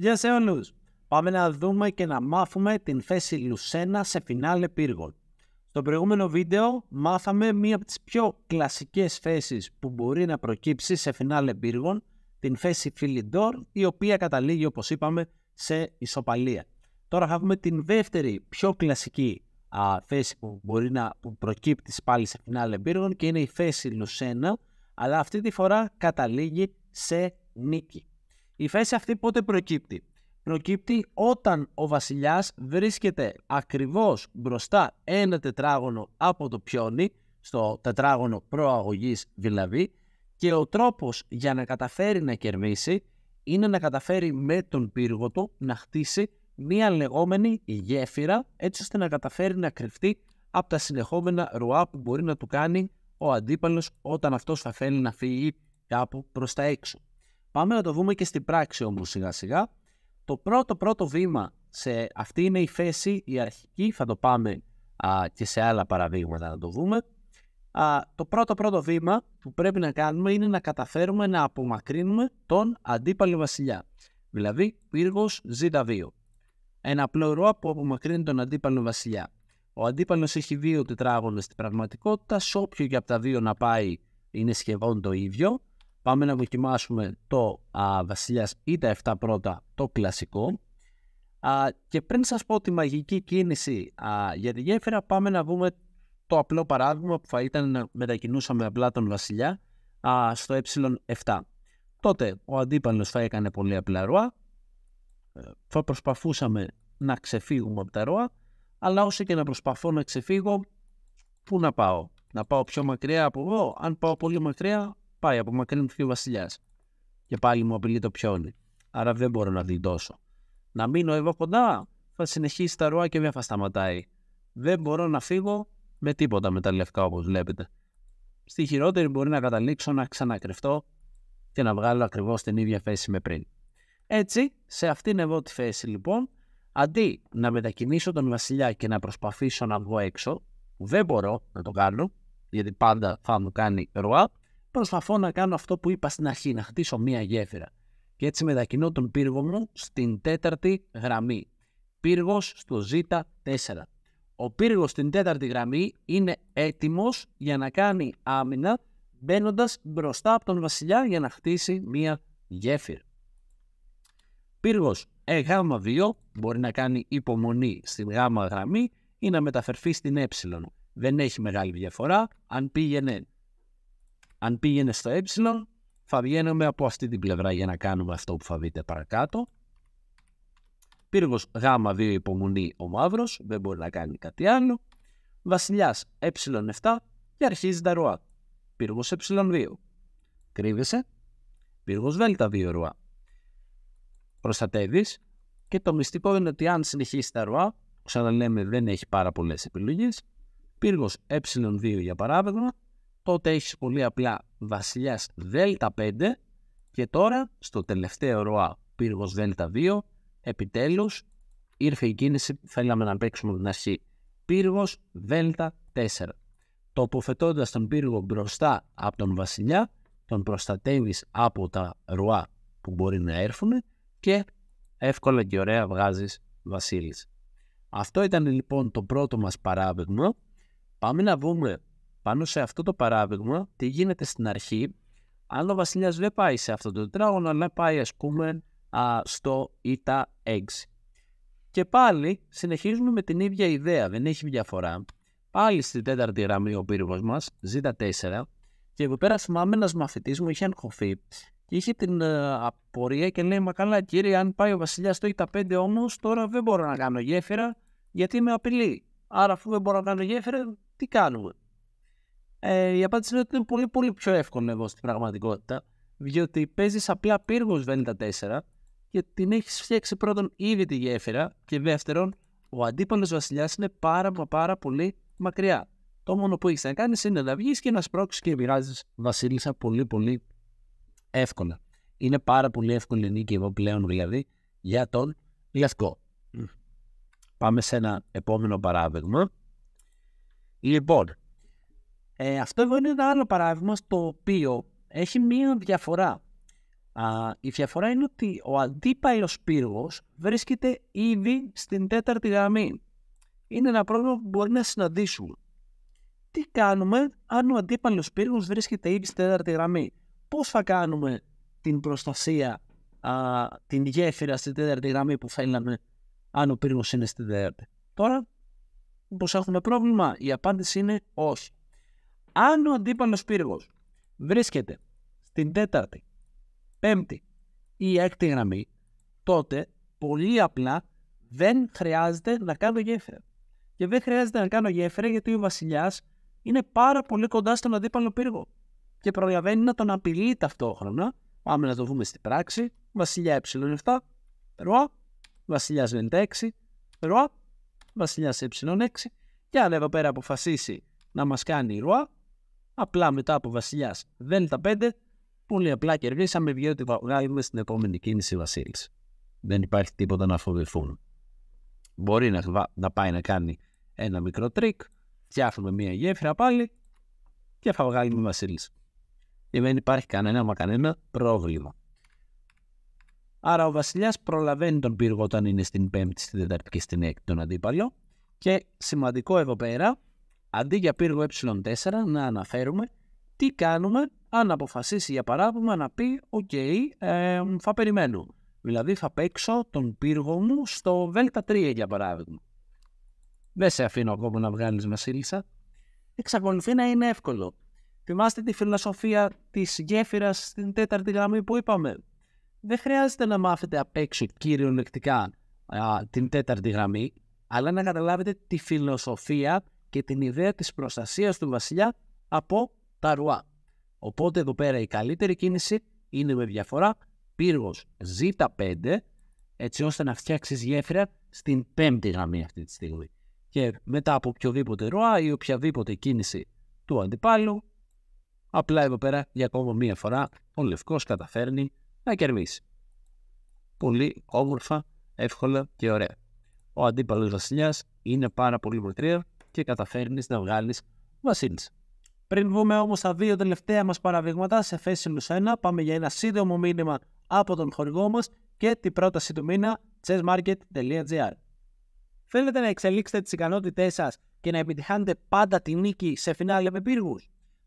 Γεια σε όλους! Πάμε να δούμε και να μάθουμε την θέση Λουσένα σε φινάλε πύργων. Στο προηγούμενο βίντεο μάθαμε μία από τις πιο κλασικές θέσεις που μπορεί να προκύψει σε φινάλε πύργων, την θέση Φιλιντόρ, η οποία καταλήγει όπως είπαμε σε ισοπαλία. Τώρα θα δούμε την δεύτερη πιο κλασική α, θέση που μπορεί να που προκύπτει πάλι σε φινάλε πύργων και είναι η θέση Λουσένα, αλλά αυτή τη φορά καταλήγει σε νίκη. Η θέση αυτή πότε προκύπτει. Προκύπτει όταν ο βασιλιάς βρίσκεται ακριβώς μπροστά ένα τετράγωνο από το πιόνι, στο τετράγωνο προαγωγής δηλαδή, και ο τρόπος για να καταφέρει να κερδίσει είναι να καταφέρει με τον πύργο του να χτίσει μία λεγόμενη γέφυρα έτσι ώστε να καταφέρει να κρυφτεί από τα συνεχόμενα ρουά που μπορεί να του κάνει ο αντίπαλος όταν αυτός θα θέλει να φύγει κάπου προς τα έξω. Πάμε να το δούμε και στην πράξη όμως. σιγά σιγά. Το πρώτο πρώτο βήμα σε αυτή είναι η θέση, η αρχική, θα το πάμε α, και σε άλλα παραδείγματα να το δούμε. Α, το πρώτο πρώτο βήμα που πρέπει να κάνουμε είναι να καταφέρουμε να απομακρύνουμε τον αντίπαλο βασιλιά. Δηλαδή πύργος Z2. Ένα απλό που απομακρύνει τον αντίπαλο βασιλιά. Ο αντίπαλος έχει δύο τετράγωνες στην πραγματικότητα. Σε όποιο και από τα δύο να πάει είναι σχεδόν το ίδιο. Πάμε να δοκιμάσουμε το α, βασιλιάς ή τα 7 πρώτα, το κλασικό. Α, και πριν σας πω τη μαγική κίνηση α, για τη γέφυρα, πάμε να δούμε το απλό παράδειγμα που θα ήταν να μετακινούσαμε απλά τον βασιλιά στο ε7. Τότε ο αντίπαλος θα έκανε πολύ απλά ροά, ε, θα προσπαθούσαμε να ξεφύγουμε από τα ροά, αλλά όσο και να προσπαθώ να ξεφύγω, πού να πάω. Να πάω πιο μακριά από εδώ, αν πάω πολύ μακριά πάει από μου φύγει ο Βασιλιάς. Και πάλι μου απειλεί το πιόνι. Άρα δεν μπορώ να γλιτώσω. Να μείνω εδώ κοντά, θα συνεχίσει τα ρούα και δεν θα σταματάει. Δεν μπορώ να φύγω με τίποτα με τα λευκά όπως βλέπετε. Στη χειρότερη μπορεί να καταλήξω να ξανακρυφτώ και να βγάλω ακριβώς την ίδια θέση με πριν. Έτσι, σε αυτήν εδώ τη θέση λοιπόν, αντί να μετακινήσω τον βασιλιά και να προσπαθήσω να βγω έξω, που δεν μπορώ να το κάνω, γιατί πάντα θα μου κάνει ρουά, προσπαθώ να κάνω αυτό που είπα στην αρχή, να χτίσω μία γέφυρα. Και έτσι μετακινώ τον πύργος μου στην τέταρτη γραμμή. πύργος στο Z4. Ο πύργος στην τέταρτη γραμμή είναι έτοιμος για να κάνει άμυνα μπαίνοντας μπροστά από τον βασιλιά για να χτίσει μία γέφυρα. Πύργος ΕΓ2 μπορεί να κάνει υπομονή στην Γ γραμμή ή να μεταφερθεί στην ε. Δεν έχει μεγάλη διαφορά αν πήγαινε αν πήγαινε στο ε, θα βγαίνουμε από αυτή την πλευρά για να κάνουμε αυτό που θα δείτε παρακάτω. Πύργος Γ2 υπομονή ο μαύρος, δεν μπορεί να κάνει κάτι άλλο. Βασιλιάς ε7 και αρχίζει τα ρουα πυργο Πύργος ε2. Κρύβεσαι. πυργος δ Β2 ρουά. Προστατεύεις. Και το μυστικό είναι ότι αν συνεχίσει τα ρουά, ξαναλέμε δεν έχει πάρα πολλές επιλογές. Πύργος ε2 για παράδειγμα, τότε έχεις πολύ απλά βασιλιάς Δέλτα 5 και τώρα στο τελευταίο ροά πύργος Δέλτα 2 επιτέλους ήρθε η κίνηση που θέλαμε να παίξουμε την αρχή πύργος Δέλτα 4 τοποθετώντας τον πύργο μπροστά από τον βασιλιά τον προστατεύεις από τα ροά που μπορεί να έρθουν και εύκολα και ωραία βγάζεις βασίλης. Αυτό ήταν λοιπόν το πρώτο μας παράδειγμα. Πάμε να δούμε πάνω σε αυτό το παράδειγμα, τι γίνεται στην αρχή, αν ο βασιλιάς δεν πάει σε αυτό το τετράγωνο, αλλά πάει ας πούμε α, στο ΙΤΑ 6. Και πάλι συνεχίζουμε με την ίδια ιδέα, δεν έχει διαφορά. Πάλι στην τέταρτη γραμμή ο πύργος μας, Z4, και εδώ πέρα θυμάμαι ένας μαθητής μου είχε αγχωθεί και είχε την ε, απορία και λέει: Μα καλά, κύριε, αν πάει ο βασιλιάς στο ΙΤΑ 5 όμως, τώρα δεν μπορώ να κάνω γέφυρα γιατί με απειλεί. Άρα, αφού δεν μπορώ να κάνω γέφυρα, τι κάνουμε. Ε, η απάντηση είναι ότι είναι πολύ, πολύ πιο εύκολο εδώ στην πραγματικότητα. Διότι παίζεις απλά πύργο Βέλτα 4 και την έχεις φτιάξει πρώτον ήδη τη γέφυρα και δεύτερον ο αντίπαλος βασιλιάς είναι πάρα πάρα πολύ μακριά. Το μόνο που έχεις να κάνεις είναι να βγεις και να σπρώξεις και μοιράζεις βασίλισσα πολύ πολύ εύκολα. Είναι πάρα πολύ εύκολη νίκη εδώ πλέον δηλαδή για τον Λευκό. Πάμε σε ένα επόμενο παράδειγμα. Λοιπόν, ε, αυτό εδώ είναι ένα άλλο παράδειγμα στο οποίο έχει μία διαφορά. Α, η διαφορά είναι ότι ο αντίπαλος πύργος βρίσκεται ήδη στην τέταρτη γραμμή. Είναι ένα πρόβλημα που μπορεί να συναντήσουμε. Τι κάνουμε αν ο αντίπαλος πύργος βρίσκεται ήδη στην τέταρτη γραμμή. Πώς θα κάνουμε την προστασία, α, την γέφυρα στην τέταρτη γραμμή που θέλαμε αν ο πύργος είναι στην τέταρτη. Τώρα, πώς έχουμε πρόβλημα. Η απάντηση είναι όχι. Αν ο αντίπαλος πύργος βρίσκεται στην τέταρτη, πέμπτη ή έκτη γραμμή, τότε πολύ απλά δεν χρειάζεται να κάνω γέφυρα. Και δεν χρειάζεται να κάνω γέφυρα γιατί ο βασιλιάς είναι πάρα πολύ κοντά στον αντίπαλο πύργο και προλαβαίνει να τον απειλεί ταυτόχρονα. Πάμε να το δούμε στην πράξη. Βασιλιά ε7, ροά, βασιλιά β6, ροά, βασιλιά ε6. Και αν εδώ πέρα αποφασίσει να μας κάνει ροά, Απλά μετά από βασιλιάς Δέλτα 5, πολύ απλά κερδίσαμε, θα βγάλουμε στην επόμενη κίνηση Βασίλης. Δεν υπάρχει τίποτα να φοβηθούν. Μπορεί να, να πάει να κάνει ένα μικρό τρίκ, φτιάχνουμε μία γέφυρα πάλι και θα βγάλουμε Βασίλης. Και ε, δεν υπάρχει κανένα μα κανένα πρόβλημα. Άρα ο Βασιλιάς προλαβαίνει τον πύργο όταν είναι στην πέμπτη, στην 4η και στην 6η τον αντίπαλο. Και σημαντικό εδώ πέρα αντί για πύργο ε4 να αναφέρουμε τι κάνουμε αν αποφασίσει για παράδειγμα να πει «ΟΚ, ε, θα περιμένω». Δηλαδή θα παίξω τον πύργο μου στο β 3 για παράδειγμα. Δεν σε αφήνω ακόμα να βγάλεις μασίλισσα. Εξακολουθεί να είναι εύκολο. Θυμάστε τη φιλοσοφία της γέφυρας στην τέταρτη γραμμή που είπαμε. Δεν χρειάζεται να μάθετε απ' έξω κυριολεκτικά την τέταρτη γραμμή, αλλά να καταλάβετε τη φιλοσοφία και την ιδέα της προστασίας του βασιλιά από τα ρουά. Οπότε εδώ πέρα η καλύτερη κίνηση είναι με διαφορά πύργος Z5 έτσι ώστε να φτιάξεις γέφυρα στην πέμπτη γραμμή αυτή τη στιγμή. Και μετά από οποιοδήποτε ροά ή οποιαδήποτε κίνηση του αντιπάλου, απλά εδώ πέρα για ακόμα μία φορά ο Λευκός καταφέρνει να κερδίσει. Πολύ όμορφα, εύκολα και ωραία. Ο αντίπαλος βασιλιάς είναι πάρα πολύ μακριά και καταφέρνεις να βγάλεις Βασίλης. Πριν βγούμε όμως στα δύο τελευταία μας παραδείγματα σε θέση 1, πάμε για ένα σύντομο μήνυμα από τον χορηγό μας και την πρόταση του μήνα chessmarket.gr. Θέλετε να εξελίξετε τις ικανότητές σας και να επιτυχάνετε πάντα τη νίκη σε φινάλια με πύργους.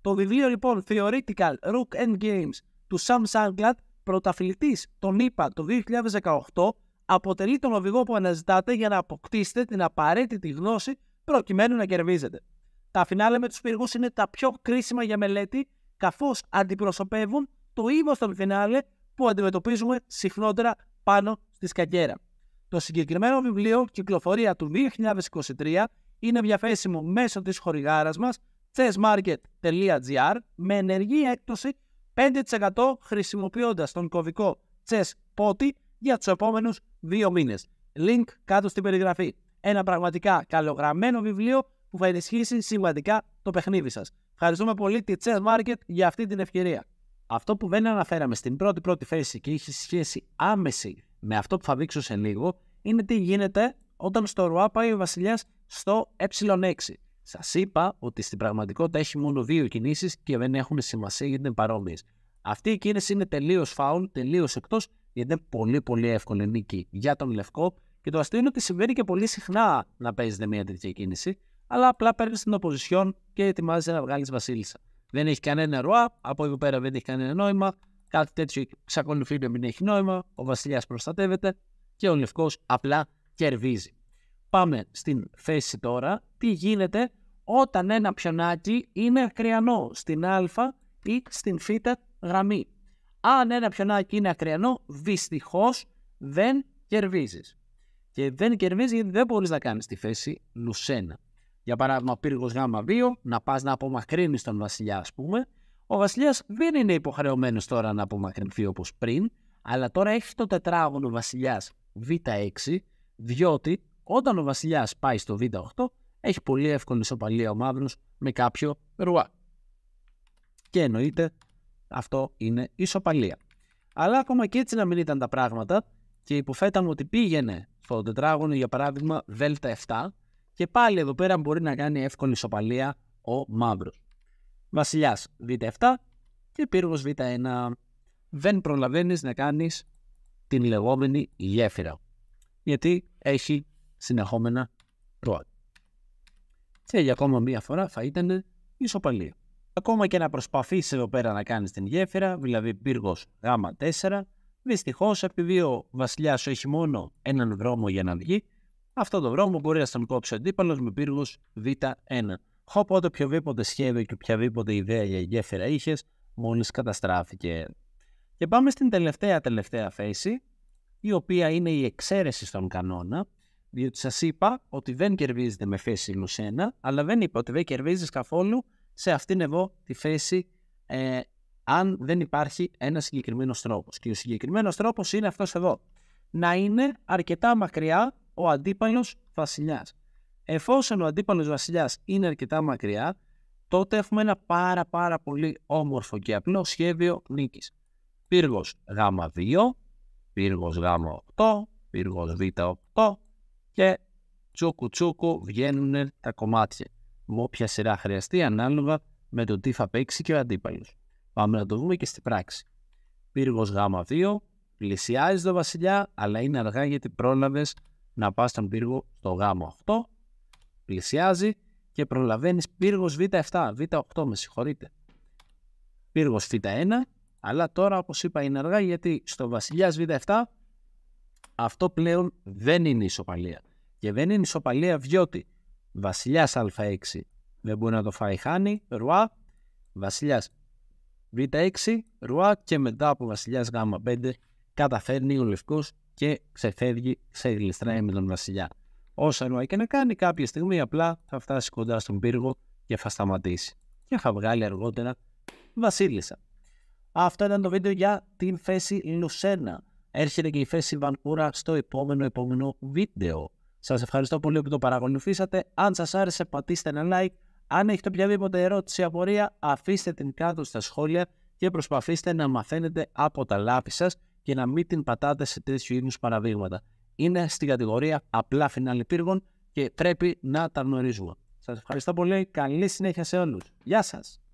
Το βιβλίο λοιπόν Theoretical Rook and Games του Sam Sanglad, πρωταθλητής των ΗΠΑ το 2018, αποτελεί τον οδηγό που αναζητάτε για να αποκτήσετε την απαραίτητη γνώση προκειμένου να κερδίζετε. Τα φινάλε με τους πύργου είναι τα πιο κρίσιμα για μελέτη, καθώς αντιπροσωπεύουν το ύμο των φινάλε που αντιμετωπίζουμε συχνότερα πάνω στη σκακέρα. Το συγκεκριμένο βιβλίο, κυκλοφορία του 2023, είναι διαθέσιμο μέσω της χορηγάρας μας chessmarket.gr με ενεργή έκπτωση 5% χρησιμοποιώντας τον κωδικό ChessPOTI για τους επόμενους δύο μήνες. Link κάτω στην περιγραφή ένα πραγματικά καλογραμμένο βιβλίο που θα ενισχύσει σημαντικά το παιχνίδι σας. Ευχαριστούμε πολύ τη Chess Market για αυτή την ευκαιρία. Αυτό που δεν αναφέραμε στην πρώτη-πρώτη θέση και έχει σχέση άμεση με αυτό που θα δείξω σε λίγο είναι τι γίνεται όταν στο Ρουά πάει ο Βασιλιάς στο ε6. Σας είπα ότι στην πραγματικότητα έχει μόνο δύο κινήσεις και δεν έχουν σημασία γιατί είναι παρόμοιες. Αυτή η κίνηση είναι τελείως φάουλ, τελείως εκτός, γιατί είναι πολύ πολύ εύκολη νίκη για τον Λευκό. Και το αστείο είναι ότι συμβαίνει και πολύ συχνά να παίζεται μια τέτοια κίνηση, αλλά απλά παίρνεις την οπposition και ετοιμάζει να βγάλεις Βασίλισσα. Δεν έχει κανένα ροά, από εδώ πέρα δεν έχει κανένα νόημα. Κάτι τέτοιο εξακολουθεί να μην έχει νόημα. Ο βασιλιάς προστατεύεται και ο λευκός απλά κερδίζει. Πάμε στην θέση τώρα. Τι γίνεται όταν ένα πιονάκι είναι ακριανό στην α ή στην φ γραμμή. Αν ένα πιονάκι είναι ακριανό, δυστυχώς δεν κερδίζεις. Και δεν κερδίζει γιατί δεν μπορείς να κάνεις τη θέση Λουσένα. Για παράδειγμα, πύργο Γ2, να πας να απομακρύνεις τον βασιλιά, ας πούμε. Ο βασιλιάς δεν είναι υποχρεωμένος τώρα να απομακρυνθεί όπως πριν, αλλά τώρα έχει το τετράγωνο βασιλιάς Β6, διότι όταν ο βασιλιάς πάει στο Β8, έχει πολύ εύκολη ισοπαλία ο μαύρος με κάποιο ρουά. Και εννοείται αυτό είναι ισοπαλία. Αλλά ακόμα και έτσι να μην ήταν τα πράγματα και υποφέταμε ότι πήγαινε στο τετράγωνο, για παράδειγμα, Δέλτα 7. Και πάλι εδώ πέρα μπορεί να κάνει εύκολη ισοπαλία ο μαύρος. Βασιλιάς Β7 και πύργος Β1. Δεν προλαβαίνεις να κάνεις την λεγόμενη γέφυρα. Γιατί έχει συνεχόμενα ροά. Και για ακόμα μία φορά θα ήταν ισοπαλία. Ακόμα και να προσπαθείς εδώ πέρα να κάνεις την γέφυρα, δηλαδή πύργος Γ4, Δυστυχώς, επειδή ο βασιλιάς έχει μόνο έναν δρόμο για να βγει, αυτό το δρόμο μπορεί να τον κόψει ο αντίπαλος με πύργο Β1. Οπότε οποιοδήποτε σχέδιο και οποιαδήποτε ιδέα για γέφυρα είχες, μόλις καταστράφηκε. Και πάμε στην τελευταία τελευταία θέση, η οποία είναι η εξαίρεση στον κανόνα, διότι σας είπα ότι δεν κερδίζεται με θέση νου 1, αλλά δεν είπα ότι δεν κερδίζεις καθόλου σε αυτήν εδώ τη θέση ε, αν δεν υπάρχει ένας συγκεκριμένος τρόπος. Και ο συγκεκριμένος τρόπος είναι αυτός εδώ. Να είναι αρκετά μακριά ο αντίπαλος βασιλιάς. Εφόσον ο αντίπαλος βασιλιάς είναι αρκετά μακριά, τότε έχουμε ένα πάρα πάρα πολύ όμορφο και απλό σχέδιο νίκης. Πύργος Γ2, πύργο Γ8, πύργο Β8 και τσούκου τσούκου βγαίνουν τα κομμάτια. Με όποια σειρά χρειαστεί, ανάλογα με το τι θα παίξει και ο αντίπαλος. Πάμε να το δούμε και στην πράξη. Πύργος Γ2 πλησιάζει το βασιλιά, αλλά είναι αργά γιατί πρόλαβες να πας στον πύργο στο Γ8. Πλησιάζει και προλαβαίνεις πύργος Β7, Β8, με συγχωρείτε. Πύργος Β1, αλλά τώρα όπως είπα είναι αργά γιατί στο βασιλιάς Β7 αυτό πλέον δεν είναι ισοπαλία. Και δεν είναι ισοπαλία διότι βασιλιάς Α6 δεν μπορεί να το φάει χάνει, ρουά. Βασιλιάς Β6, Ρουά και μετά από βασιλιάς Γ5 καταφέρνει ο Λευκός και ξεφεύγει, γλιστράει με τον βασιλιά. Όσα Ρουά και να κάνει, κάποια στιγμή απλά θα φτάσει κοντά στον πύργο και θα σταματήσει. Και θα βγάλει αργότερα Βασίλισσα. Αυτό ήταν το βίντεο για την θέση Λουσένα. Έρχεται και η θέση Βανκούρα στο επόμενο επόμενο βίντεο. Σας ευχαριστώ πολύ που το παρακολουθήσατε. Αν σας άρεσε πατήστε ένα like αν έχετε οποιαδήποτε ερώτηση, απορία, αφήστε την κάτω στα σχόλια και προσπαθήστε να μαθαίνετε από τα λάθη σας και να μην την πατάτε σε τέτοιου είδους παραδείγματα. Είναι στην κατηγορία απλά φινάλι πύργων και πρέπει να τα γνωρίζουμε. Σας ευχαριστώ πολύ. Καλή συνέχεια σε όλους. Γεια σας.